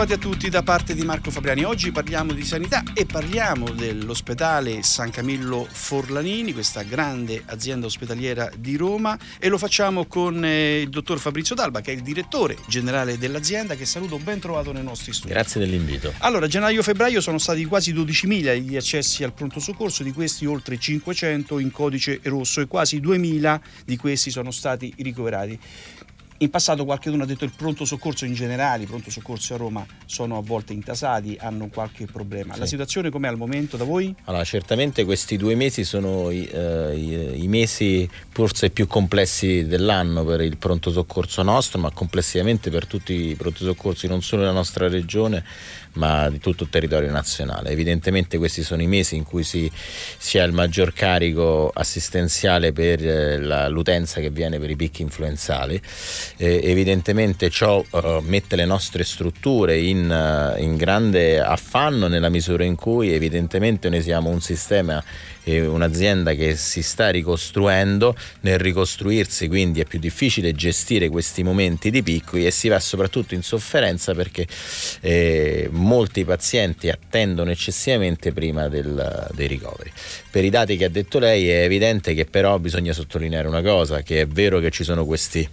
Bentrovati a tutti da parte di Marco Fabriani. Oggi parliamo di sanità e parliamo dell'ospedale San Camillo Forlanini, questa grande azienda ospedaliera di Roma e lo facciamo con eh, il dottor Fabrizio D'Alba che è il direttore generale dell'azienda che saluto ben trovato nei nostri studi. Grazie dell'invito. Allora, gennaio-febbraio sono stati quasi 12.000 gli accessi al pronto soccorso, di questi oltre 500 in codice rosso e quasi 2.000 di questi sono stati ricoverati. In passato qualcuno ha detto il pronto soccorso in generale, i pronto soccorso a Roma sono a volte intasati, hanno qualche problema. Sì. La situazione com'è al momento da voi? Allora, certamente questi due mesi sono i, eh, i, mesi forse più complessi dell'anno per il pronto soccorso nostro, ma complessivamente per tutti i pronto soccorsi, non solo nella nostra regione, ma di tutto il territorio nazionale. Evidentemente questi sono i mesi in cui si, si ha il maggior carico assistenziale per eh, la, l'utenza che viene per i picchi influenzali. Eh, evidentemente ciò eh, mette le nostre strutture in, eh, in grande affanno nella misura in cui evidentemente noi siamo un sistema e un'azienda che si sta ricostruendo, nel ricostruirsi quindi è più difficile gestire questi momenti di picco e si va soprattutto in sofferenza perché eh, molti pazienti attendono eccessivamente prima del, dei ricoveri. Per i dati che ha detto lei è evidente che però bisogna sottolineare una cosa, che è vero che ci sono questi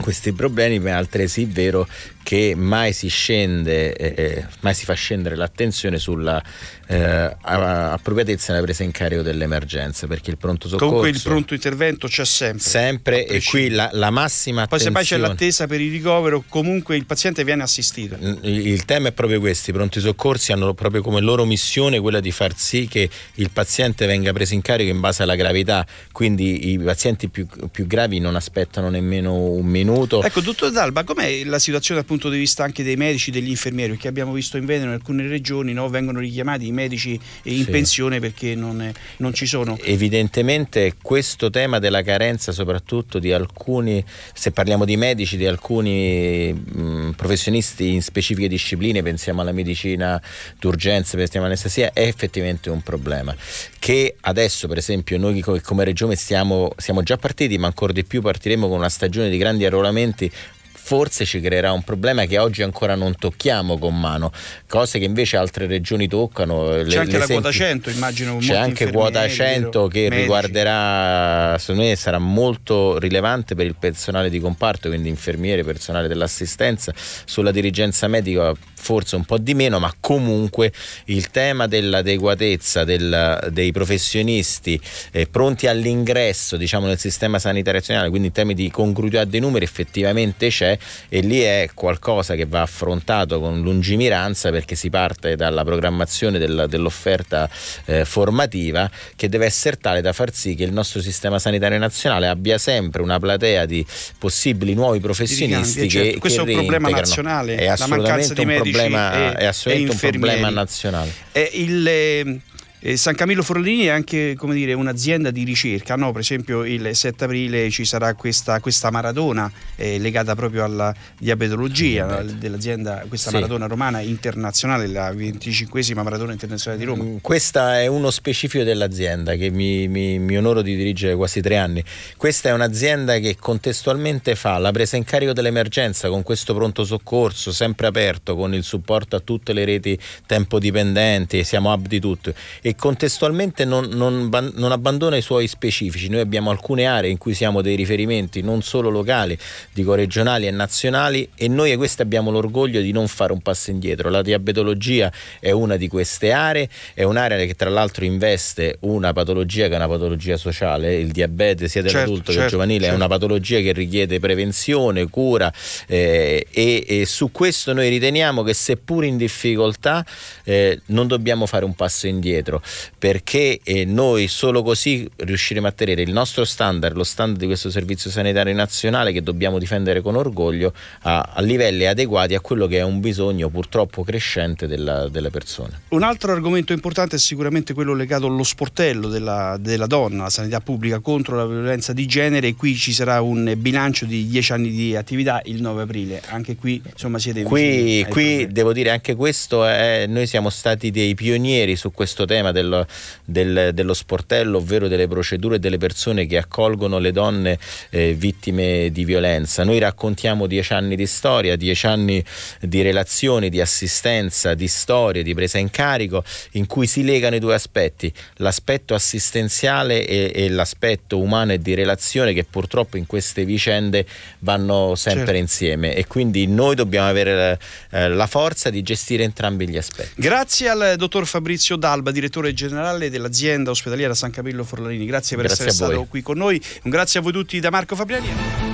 questi problemi, ma è altresì vero che mai si scende, eh, eh mai si fa scendere l'attenzione sulla eh, appropriatezza nella presa in carico dell'emergenza perché il pronto soccorso comunque il pronto intervento c'è sempre sempre e qui la, la massima attenzione poi se poi c'è l'attesa per il ricovero comunque il paziente viene assistito il, il tema è proprio questo i pronti soccorsi hanno proprio come loro missione quella di far sì che il paziente venga preso in carico in base alla gravità quindi i pazienti più, più gravi non aspettano nemmeno un minuto ecco dottor D'Alba com'è la situazione dal punto di vista anche dei medici degli infermieri che abbiamo visto in Veneto in alcune regioni no, vengono richiamati in medici in sì. pensione perché non, non, ci sono. Evidentemente questo tema della carenza soprattutto di alcuni, se parliamo di medici, di alcuni mh, mm, professionisti in specifiche discipline, pensiamo alla medicina d'urgenza, pensiamo all'anestesia, è effettivamente un problema che adesso per esempio noi come Regione stiamo, siamo già partiti ma ancora di più partiremo con una stagione di grandi arruolamenti forse ci creerà un problema che oggi ancora non tocchiamo con mano, cose che invece altre regioni toccano. C'è anche la senti... quota 100, immagino. C'è anche quota 100 che medici. riguarderà, secondo me sarà molto rilevante per il personale di comparto, quindi infermiere, personale dell'assistenza, sulla dirigenza medica forse un po' di meno, ma comunque il tema dell'adeguatezza del, dei professionisti eh, pronti all'ingresso diciamo, nel sistema sanitario nazionale, quindi in termini di congruità dei numeri effettivamente c'è e lì è qualcosa che va affrontato con lungimiranza perché si parte dalla programmazione del, dell'offerta eh, formativa che deve essere tale da far sì che il nostro sistema sanitario nazionale abbia sempre una platea di possibili nuovi professionisti ricambi, eh, certo. questo che è un problema nazionale è assolutamente, un problema, è assolutamente un problema nazionale eh, il, eh, eh, San Camillo Forlini è anche dire, un'azienda di ricerca, no? per esempio il 7 aprile ci sarà questa, questa maratona eh, legata proprio alla diabetologia la, dell'azienda, questa sì. maratona romana internazionale, la 25 maratona internazionale di Roma. Mm, questa è uno specifico dell'azienda che mi, mi, mi onoro di dirigere quasi tre anni. Questa è un'azienda che contestualmente fa la presa in carico dell'emergenza con questo pronto soccorso sempre aperto con il supporto a tutte le reti tempo dipendenti, siamo hub di tutto e contestualmente non, non, non, abbandona i suoi specifici. Noi abbiamo alcune aree in cui siamo dei riferimenti non solo locali, dico regionali e nazionali e noi a queste abbiamo l'orgoglio di non fare un passo indietro. La diabetologia è una di queste aree, è un'area che tra l'altro investe una patologia che è una patologia sociale, il diabete sia certo, dell'adulto certo, che del certo, giovanile certo. è una patologia che richiede prevenzione, cura eh, e, e, su questo noi riteniamo che seppur in difficoltà eh, non dobbiamo fare un passo indietro perché eh, noi solo così riusciremo a tenere il nostro standard, lo standard di questo servizio sanitario nazionale che dobbiamo difendere con orgoglio a, a livelli adeguati a quello che è un bisogno purtroppo crescente della, delle persone. Un altro argomento importante è sicuramente quello legato allo sportello della, della donna, la sanità pubblica contro la violenza di genere e qui ci sarà un bilancio di 10 anni di attività il 9 aprile, anche qui insomma siete qui, vicini. Qui devo dire anche questo, è, noi siamo stati dei pionieri su questo tema problema del, del, dello sportello, ovvero delle procedure e delle persone che accolgono le donne eh, vittime di violenza. Noi raccontiamo dieci anni di storia, dieci anni di relazioni, di assistenza, di storie, di presa in carico, in cui si legano i due aspetti, l'aspetto assistenziale e, e l'aspetto umano e di relazione che purtroppo in queste vicende vanno sempre certo. insieme e quindi noi dobbiamo avere eh, la forza di gestire entrambi gli aspetti. Grazie al dottor Fabrizio D'Alba, direttore direttore generale dell'azienda ospedaliera San Capello Forlanini. Grazie per grazie essere stato qui con noi. Un grazie a voi tutti da Marco Fabriani.